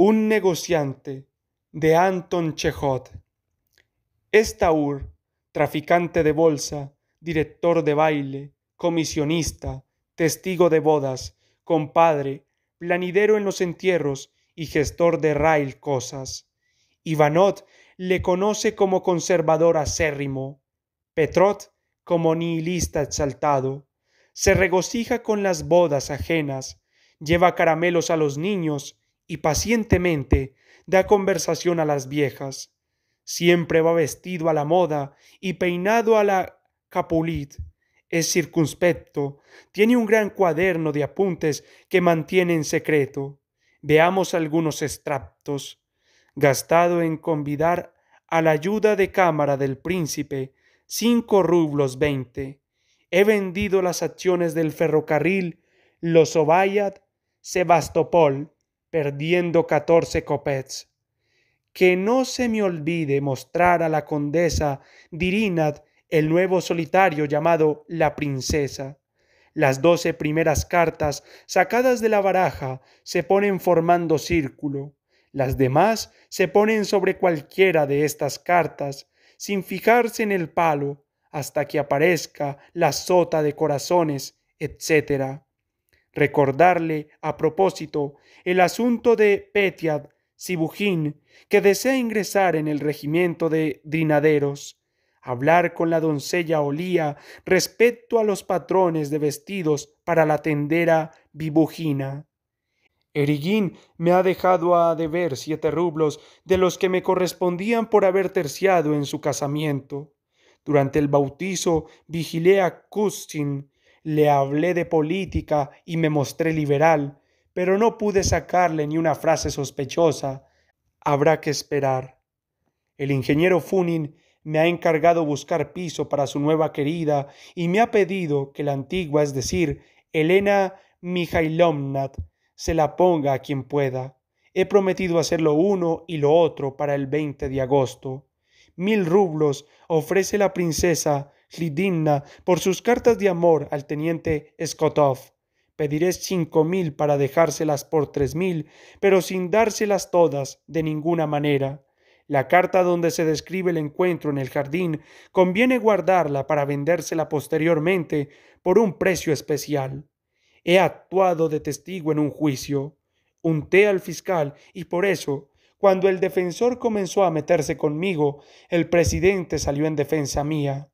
Un negociante de Anton Chejot. Estaur, traficante de bolsa, director de baile, comisionista, testigo de bodas, compadre, planidero en los entierros y gestor de rail cosas. Ivanot le conoce como conservador acérrimo, Petrot como nihilista exaltado. Se regocija con las bodas ajenas, lleva caramelos a los niños y pacientemente da conversación a las viejas. Siempre va vestido a la moda y peinado a la capulit. Es circunspecto, tiene un gran cuaderno de apuntes que mantiene en secreto. Veamos algunos extractos. Gastado en convidar a la ayuda de cámara del príncipe, cinco rublos veinte. He vendido las acciones del ferrocarril Los Sebastopol, perdiendo catorce copets. Que no se me olvide mostrar a la condesa Dirinat el nuevo solitario llamado La Princesa. Las doce primeras cartas sacadas de la baraja se ponen formando círculo. Las demás se ponen sobre cualquiera de estas cartas, sin fijarse en el palo, hasta que aparezca la sota de corazones, etc. Recordarle, a propósito, el asunto de Petiad Sibujín, que desea ingresar en el regimiento de Drinaderos. Hablar con la doncella Olía respecto a los patrones de vestidos para la tendera Bibujina. Eriguín me ha dejado a deber siete rublos de los que me correspondían por haber terciado en su casamiento. Durante el bautizo vigilé a Kustin le hablé de política y me mostré liberal, pero no pude sacarle ni una frase sospechosa. Habrá que esperar. El ingeniero Funin me ha encargado buscar piso para su nueva querida y me ha pedido que la antigua, es decir, Elena Mijailovna, se la ponga a quien pueda. He prometido hacer lo uno y lo otro para el 20 de agosto. Mil rublos ofrece la princesa Lidinna por sus cartas de amor al teniente Skotov. Pediré cinco mil para dejárselas por tres mil, pero sin dárselas todas de ninguna manera. La carta donde se describe el encuentro en el jardín conviene guardarla para vendérsela posteriormente por un precio especial. He actuado de testigo en un juicio. Unté al fiscal y por eso, cuando el defensor comenzó a meterse conmigo, el presidente salió en defensa mía.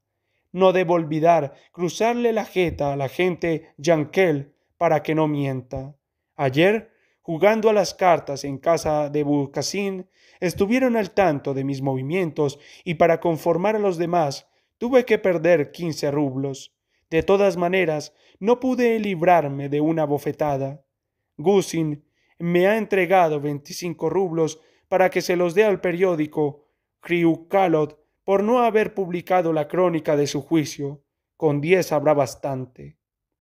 No debo olvidar cruzarle la jeta a la gente Yankel para que no mienta. Ayer, jugando a las cartas en casa de Bukasin, estuvieron al tanto de mis movimientos y para conformar a los demás tuve que perder quince rublos. De todas maneras, no pude librarme de una bofetada. Gusin me ha entregado veinticinco rublos para que se los dé al periódico Kriukalot, por no haber publicado la crónica de su juicio, con diez habrá bastante.